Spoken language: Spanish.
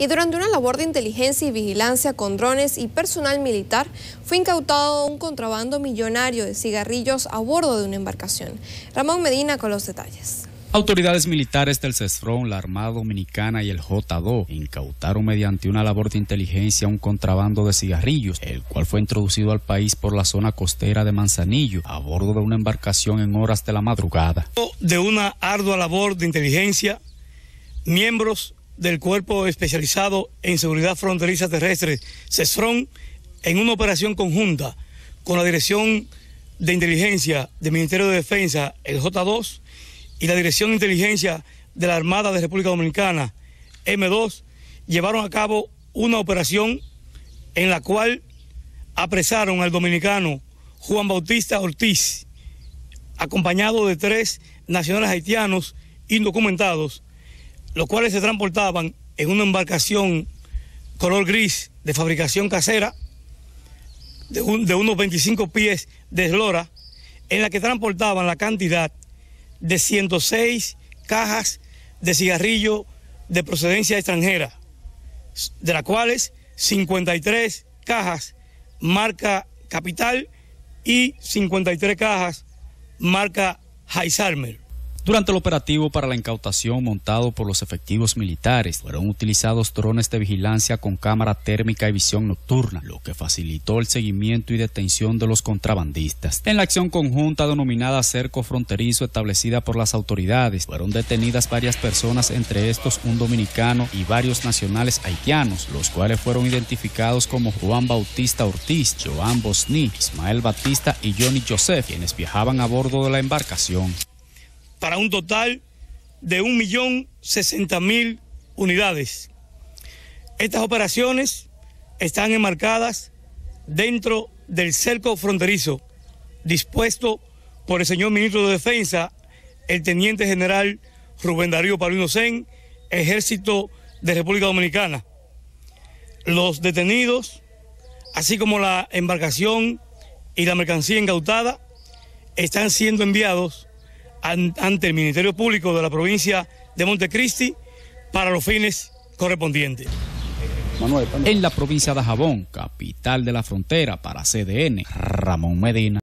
y durante una labor de inteligencia y vigilancia con drones y personal militar fue incautado un contrabando millonario de cigarrillos a bordo de una embarcación. Ramón Medina con los detalles. Autoridades militares del CESFRON, la Armada Dominicana y el J2 incautaron mediante una labor de inteligencia un contrabando de cigarrillos, el cual fue introducido al país por la zona costera de Manzanillo a bordo de una embarcación en horas de la madrugada. De una ardua labor de inteligencia, miembros del Cuerpo Especializado en Seguridad Fronteriza Terrestre, CESRON en una operación conjunta con la Dirección de Inteligencia del Ministerio de Defensa, el J2, y la Dirección de Inteligencia de la Armada de República Dominicana, M2, llevaron a cabo una operación en la cual apresaron al dominicano Juan Bautista Ortiz, acompañado de tres nacionales haitianos indocumentados, los cuales se transportaban en una embarcación color gris de fabricación casera de, unos 25 pies de eslora, en la que transportaban la cantidad de 106 cajas de cigarrillo de procedencia extranjera, de las cuales 53 cajas marca Capital y 53 cajas marca Heisalmer. Durante el operativo para la incautación montado por los efectivos militares, fueron utilizados drones de vigilancia con cámara térmica y visión nocturna, lo que facilitó el seguimiento y detención de los contrabandistas. En la acción conjunta denominada Cerco Fronterizo establecida por las autoridades, fueron detenidas varias personas, entre estos un dominicano y varios nacionales haitianos, los cuales fueron identificados como Juan Bautista Ortiz, Joan Bosni, Ismael Batista y Johnny Joseph, quienes viajaban a bordo de la embarcación para un total de 1.060.000 unidades. Estas operaciones están enmarcadas dentro del cerco fronterizo dispuesto por el señor ministro de Defensa, el teniente general Rubén Darío Paulino Sen, Ejército de República Dominicana. Los detenidos, así como la embarcación y la mercancía incautada, están siendo enviados ante el Ministerio Público de la provincia de Montecristi para los fines correspondientes. en la provincia de Jabón, capital de la frontera para CDN, Ramón Medina.